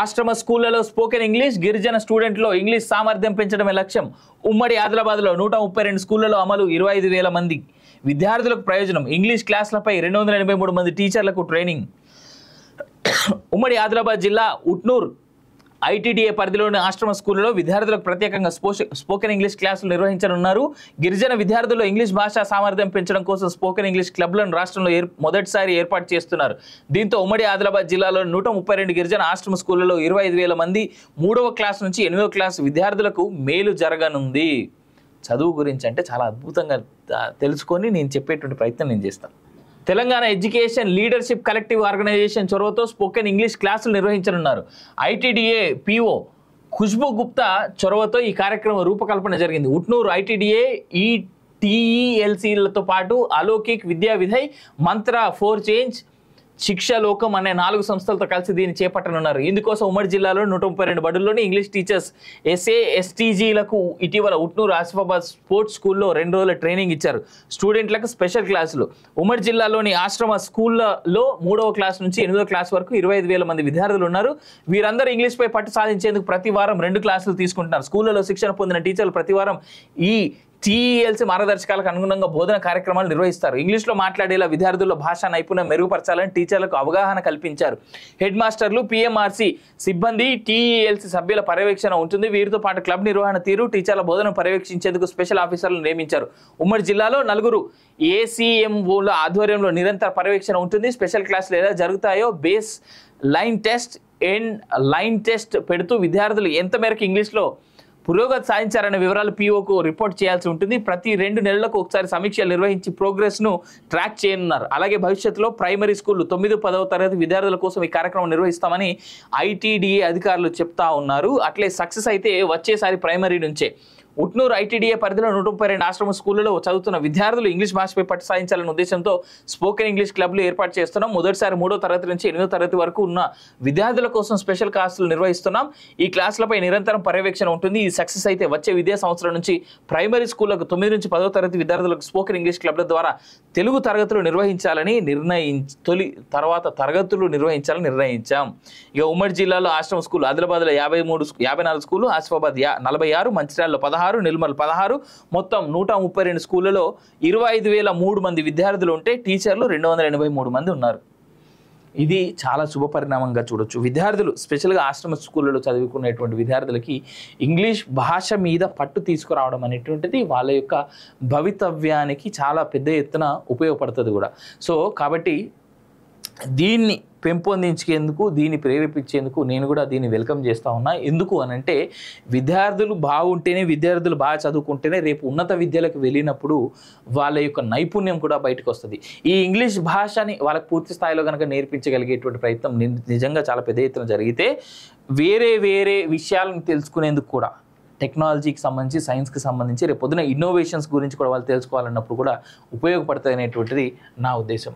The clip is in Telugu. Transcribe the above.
ఆశ్రమ స్కూళ్లలో స్పోకెన్ ఇంగ్లీష్ గిరిజన స్టూడెంట్లో ఇంగ్లీష్ సామర్థ్యం పెంచడమే లక్ష్యం ఉమ్మడి ఆదిలాబాద్లో నూట ముప్పై రెండు స్కూళ్లలో అమలు ఇరవై ఐదు వేల మంది విద్యార్థులకు ప్రయోజనం ఇంగ్లీష్ క్లాసులపై రెండు వందల ఎనభై మూడు మంది టీచర్లకు ట్రైనింగ్ ఉమ్మడి ఆదిలాబాద్ జిల్లా ఉట్నూర్ ఐటీడీఏ పరిధిలోని ఆశ్రమ స్కూల్లో విద్యార్థులకు ప్రత్యేకంగా స్పోకెన్ ఇంగ్లీష్ క్లాసులు నిర్వహించనున్నారు గిరిజన విద్యార్థుల్లో ఇంగ్లీష్ భాషా సామర్థ్యం పెంచడం కోసం స్పోకెన్ ఇంగ్లీష్ క్లబ్లను రాష్ట్రంలో మొదటిసారి ఏర్పాటు చేస్తున్నారు దీంతో ఉమ్మడి ఆదిలాబాద్ జిల్లాలో నూట గిరిజన ఆశ్రమ స్కూళ్లలో ఇరవై మంది మూడవ క్లాస్ నుంచి ఎనిమిదవ క్లాస్ విద్యార్థులకు మేలు జరగనుంది చదువు గురించి అంటే చాలా అద్భుతంగా తెలుసుకొని నేను చెప్పేటువంటి ప్రయత్నం నేను చేస్తాను Telangana education leadership collective organisation చొరవతో స్పోకెన్ ఇంగ్లీష్ క్లాసులు నిర్వహించనున్నారు ఐటీడీఏ పిఓ ఖుష్బు గుప్తా చొరవతో ఈ కార్యక్రమ రూపకల్పన జరిగింది ఉట్నూరు ఐటీడీఏ ఈ టీఈఎల్సీలతో పాటు అలౌకిక్ విద్యా విధై మంత్ర ఫోర్ చేంజ్ శిక్షలోకం అనే నాలుగు సంస్థలతో కలిసి దీన్ని చేపట్టనున్నారు ఇందుకోసం ఉమ్మడి జిల్లాలో నూట ముప్పై రెండు బడుల్లోని ఇంగ్లీష్ టీచర్స్ ఎస్ఏ ఎస్టీజీలకు ఇటీవల ఉట్నూరు ఆసిఫాబాద్ స్పోర్ట్స్ స్కూల్లో రెండు రోజుల ట్రైనింగ్ ఇచ్చారు స్టూడెంట్లకు స్పెషల్ క్లాసులు ఉమ్మడి జిల్లాలోని ఆశ్రమ స్కూళ్ళలో మూడవ క్లాస్ నుంచి ఎనిమిదో క్లాస్ వరకు ఇరవై ఐదు వేల మంది విద్యార్థులు ఉన్నారు వీరందరూ ఇంగ్లీష్పై పట్టు సాధించేందుకు ప్రతి వారం రెండు క్లాసులు తీసుకుంటున్నారు స్కూళ్ళలో శిక్షణ పొందిన టీచర్లు ప్రతి వారం ఈ టీఈఎల్సీ మార్గదర్శకాలకు అనుగుణంగా బోధన కార్యక్రమాలు నిర్వహిస్తారు ఇంగ్లీష్లో మాట్లాడేలా విద్యార్థుల భాషా నైపుణ్యం మెరుగుపరచాలని టీచర్లకు అవగాహన కల్పించారు హెడ్ మాస్టర్లు పిఎంఆర్సీ సిబ్బంది టీఈఎల్సీ సభ్యుల పర్యవేక్షణ ఉంటుంది వీరితో పాటు క్లబ్ నిర్వహణ తీరు టీచర్ల బోధన పర్యవేక్షించేందుకు స్పెషల్ ఆఫీసర్లను నియమించారు ఉమ్మడి జిల్లాలో నలుగురు ఏసీఎంఓల ఆధ్వర్యంలో నిరంతర పర్యవేక్షణ ఉంటుంది స్పెషల్ క్లాసులు ఎలా జరుగుతాయో base line test end line test పెడుతూ విద్యార్థులు ఎంత మేరకు ఇంగ్లీష్లో పురోగతి సాధించారనే వివరాలు పీఓకు రిపోర్ట్ చేయాల్సి ఉంటుంది ప్రతి రెండు నెలలకు ఒకసారి సమీక్షలు నిర్వహించి ప్రోగ్రెస్ను ట్రాక్ చేయనున్నారు అలాగే భవిష్యత్తులో ప్రైమరీ స్కూళ్ళు తొమ్మిది పదవ తరగతి విద్యార్థుల కోసం ఈ కార్యక్రమం నిర్వహిస్తామని ఐటీడీఏ అధికారులు చెప్తా ఉన్నారు అట్లే సక్సెస్ అయితే వచ్చేసారి ప్రైమరీ నుంచే ఉట్నూరు ఐటీడీఏ పరిధిలో నూట ముప్పై రెండు ఆశ్రమ స్కూళ్లలో చదువుతున్న విద్యార్థులు ఇంగ్లీష్ భాషపై పట్టు సాధించాలనే ఉద్దేశంతో స్పోకెన్ ఇంగ్లీష్ క్లబ్లు ఏర్పాటు చేస్తున్నాం మొదటిసారి మూడో తరగతి నుంచి ఎనిమిదో తరగతి వరకు ఉన్న విద్యార్థుల కోసం స్పెషల్ క్లాసులు నిర్వహిస్తున్నాం ఈ క్లాసులపై నిరంతరం పర్యవేక్షణ ఉంటుంది ఈ సక్సెస్ అయితే వచ్చే విద్యా సంవత్సరం నుంచి ప్రైమరీ స్కూళ్లకు తొమ్మిది నుంచి పదో తరగతి విద్యార్థులకు స్పోకెన్ ఇంగ్లీష్ క్లబ్ల ద్వారా తెలుగు తరగతులు నిర్వహించాలని నిర్ణయి తొలి తర్వాత తరగతులు నిర్వహించాలని నిర్ణయించాం ఇక ఉమ్మడి జిల్లాలో ఆశ్రమ స్కూల్ ఆదిలాబాద్లో యాభై మూడు యాభై నాలుగు స్కూలు ఆసిఫాబాద్ నలభై ఆరు మంచిర్యాలలో పదహారు పదహారు నిర్మల్ పదహారు మొత్తం నూట ముప్పై రెండు స్కూళ్ళలో ఇరవై ఐదు వేల మూడు మంది విద్యార్థులు ఉంటే టీచర్లు రెండు వందల ఎనభై మూడు మంది ఉన్నారు ఇది చాలా శుభ పరిణామంగా చూడొచ్చు విద్యార్థులు స్పెషల్గా ఆశ్రమ స్కూళ్ళలో చదువుకునేటువంటి విద్యార్థులకి ఇంగ్లీష్ భాష మీద పట్టు తీసుకురావడం అనేటువంటిది వాళ్ళ యొక్క భవితవ్యానికి చాలా పెద్ద ఎత్తున ఉపయోగపడుతుంది కూడా సో కాబట్టి దీన్ని పెంపొందించేందుకు దీన్ని ప్రేరేపించేందుకు నేను కూడా దీన్ని వెల్కమ్ చేస్తూ ఉన్నా ఎందుకు అనంటే విద్యార్థులు బాగుంటేనే విద్యార్థులు బాగా చదువుకుంటేనే రేపు ఉన్నత విద్యలకు వెళ్ళినప్పుడు వాళ్ళ యొక్క నైపుణ్యం కూడా బయటకు వస్తుంది ఈ ఇంగ్లీష్ భాషని వాళ్ళకి పూర్తి స్థాయిలో కనుక నేర్పించగలిగేటువంటి ప్రయత్నం నిజంగా చాలా పెద్ద ఎత్తున జరిగితే వేరే వేరే విషయాలను తెలుసుకునేందుకు కూడా టెక్నాలజీకి సంబంధించి సైన్స్కి సంబంధించి రేపు పొద్దున ఇన్నోవేషన్స్ గురించి కూడా వాళ్ళు తెలుసుకోవాలన్నప్పుడు కూడా ఉపయోగపడతాయి అనేటువంటిది నా ఉద్దేశం